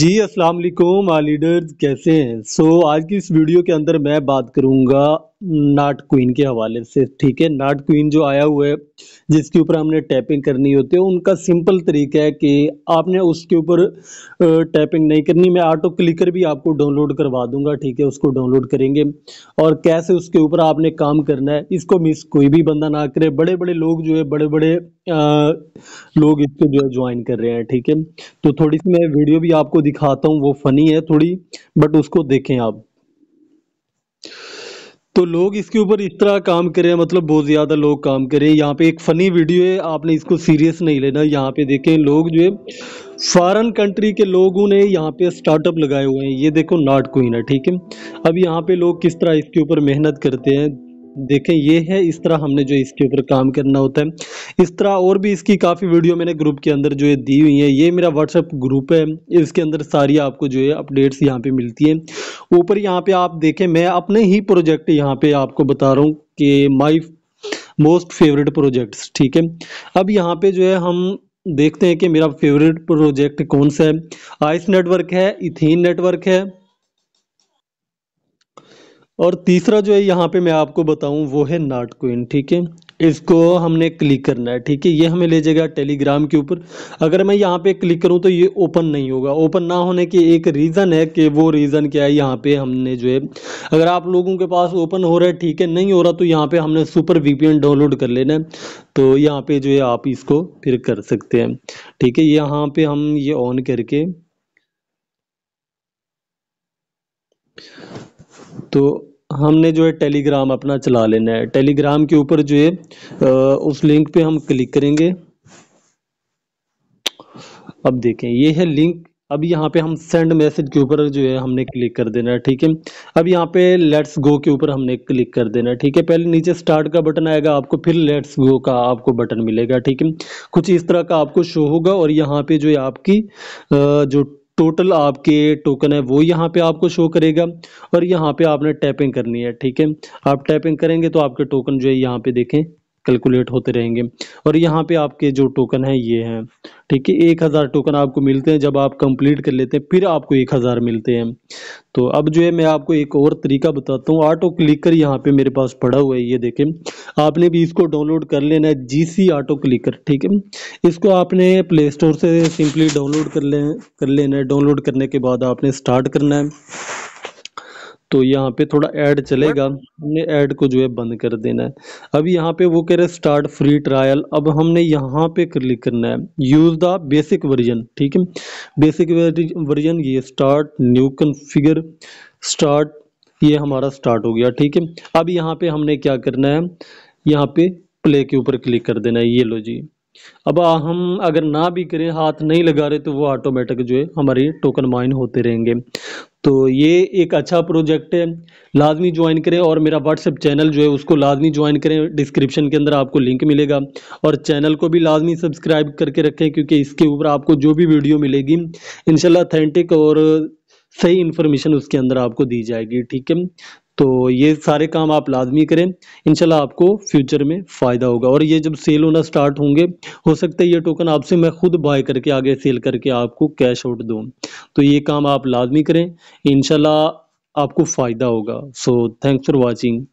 जी अस्सलाम वालेकुम आ लीडर्स कैसे हैं सो so, आज की इस वीडियो के अंदर मैं बात करूंगा नाट क्वीन के हवाले से ठीक है नाट क्वीन जो आया हुआ है जिसके ऊपर हमने टैपिंग करनी होती है उनका सिंपल तरीका है कि आपने उसके ऊपर टैपिंग नहीं करनी मैं ऑटो क्लिकर भी आपको डाउनलोड करवा दूंगा ठीक है उसको डाउनलोड करेंगे और कैसे उसके ऊपर आपने काम करना है इसको मिस कोई भी बंदा ना करे बड़े बड़े लोग जो है बड़े बड़े आ, लोग इसको जो है ज्वाइन कर रहे हैं ठीक है तो थोड़ी सी मैं वीडियो भी आपको आपको दिखाता हूँ वो फनी है थोड़ी बट उसको देखें आप तो लोग इसके ऊपर इस तरह काम करें मतलब बहुत ज़्यादा लोग काम करें यहाँ पे एक फ़नी वीडियो है आपने इसको सीरियस नहीं लेना यहाँ पे देखें लोग जो है फॉरन कंट्री के लोगों ने यहाँ पे स्टार्टअप लगाए हुए हैं ये देखो नॉट क्वीन है ठीक है अब यहाँ पे लोग किस तरह इसके ऊपर मेहनत करते हैं देखें ये है इस तरह हमने जो इसके ऊपर काम करना होता है इस तरह और भी इसकी काफ़ी वीडियो मैंने ग्रुप के अंदर जो है दी हुई है ये मेरा व्हाट्सएप ग्रुप है इसके अंदर सारी आपको जो है अपडेट्स यहाँ पे मिलती हैं ऊपर यहाँ पे आप देखें मैं अपने ही प्रोजेक्ट यहाँ पे आपको बता रहा हूँ कि माई मोस्ट फेवरेट प्रोजेक्ट्स ठीक है अब यहाँ पे जो है हम देखते हैं कि मेरा फेवरेट प्रोजेक्ट कौन सा है आइस नेटवर्क है इथीन नेटवर्क है और तीसरा जो है यहाँ पे मैं आपको बताऊँ वो है नाट क्वीन ठीक है इसको हमने क्लिक करना है ठीक है ये हमें ले जाएगा टेलीग्राम के ऊपर अगर मैं यहाँ पे क्लिक करूँ तो ये ओपन नहीं होगा ओपन ना होने की एक रीज़न है कि वो रीज़न क्या है यहाँ पे हमने जो है अगर आप लोगों के पास ओपन हो रहा है ठीक है नहीं हो रहा तो यहाँ पे हमने सुपर वीपीएन डाउनलोड कर लेना है तो यहाँ पे जो है आप इसको फिर कर सकते हैं ठीक है यहाँ पे हम ये ऑन करके तो हमने जो है टेलीग्राम अपना चला लेना है टेलीग्राम के ऊपर जो है उस लिंक पे हम क्लिक करेंगे अब देखें ये है लिंक अब यहाँ पे हम सेंड मैसेज के ऊपर जो है हमने क्लिक कर देना है ठीक है अब यहाँ पे लेट्स गो के ऊपर हमने क्लिक कर देना है ठीक है पहले नीचे स्टार्ट का बटन आएगा आपको फिर लेट्स गो का आपको बटन मिलेगा ठीक है कुछ इस तरह का आपको शो होगा और यहाँ पे जो है आपकी जो टोटल आपके टोकन है वो यहाँ पे आपको शो करेगा और यहाँ पे आपने टैपिंग करनी है ठीक है आप टैपिंग करेंगे तो आपके टोकन जो है यहाँ पे देखें कैलकुलेट होते रहेंगे और यहाँ पे आपके जो टोकन है ये हैं ठीक है एक हज़ार टोकन आपको मिलते हैं जब आप कंप्लीट कर लेते हैं फिर आपको एक हज़ार मिलते हैं तो अब जो है मैं आपको एक और तरीका बताता हूँ ऑटो क्लिकर यहाँ पे मेरे पास पड़ा हुआ है ये देखें आपने भी इसको डाउनलोड कर लेना है जी सी ऑटो क्लिकर ठीक है इसको आपने प्ले स्टोर से सिंपली डाउनलोड कर ले कर लेना है डाउनलोड करने के बाद आपने स्टार्ट करना है तो यहाँ पे थोड़ा ऐड चलेगा हमने ऐड को जो है बंद कर देना है अब यहाँ पे वो कह रहे स्टार्ट फ्री ट्रायल अब हमने यहाँ पे क्लिक करना है यूज द बेसिक वर्जन ठीक है बेसिक वर्जन ये स्टार्ट न्यू कन्फिगर स्टार्ट ये हमारा स्टार्ट हो गया ठीक है अब यहाँ पे हमने क्या करना है यहाँ पे प्ले के ऊपर क्लिक कर देना है ये लो जी अब हम अगर ना भी करें हाथ नहीं लगा रहे तो वो ऑटोमेटिक जो है हमारे टोकन माइन होते रहेंगे तो ये एक अच्छा प्रोजेक्ट है लाजमी ज्वाइन करें और मेरा व्हाट्सएप चैनल जो है उसको लाजमी ज्वाइन करें डिस्क्रिप्शन के अंदर आपको लिंक मिलेगा और चैनल को भी लाजमी सब्सक्राइब करके रखें क्योंकि इसके ऊपर आपको जो भी वीडियो मिलेगी इनशाला अथेंटिक और सही इन्फॉर्मेशन उसके अंदर आपको दी जाएगी ठीक है तो ये सारे काम आप लाजमी करें इनशाला आपको फ्यूचर में फ़ायदा होगा और ये जब सेल होना स्टार्ट होंगे हो सकता है ये टोकन आपसे मैं खुद बाय करके आगे सेल करके आपको कैश आउट दूँ तो ये काम आप लाजमी करें इनशाला आपको फ़ायदा होगा सो थैंक्स फॉर वॉचिंग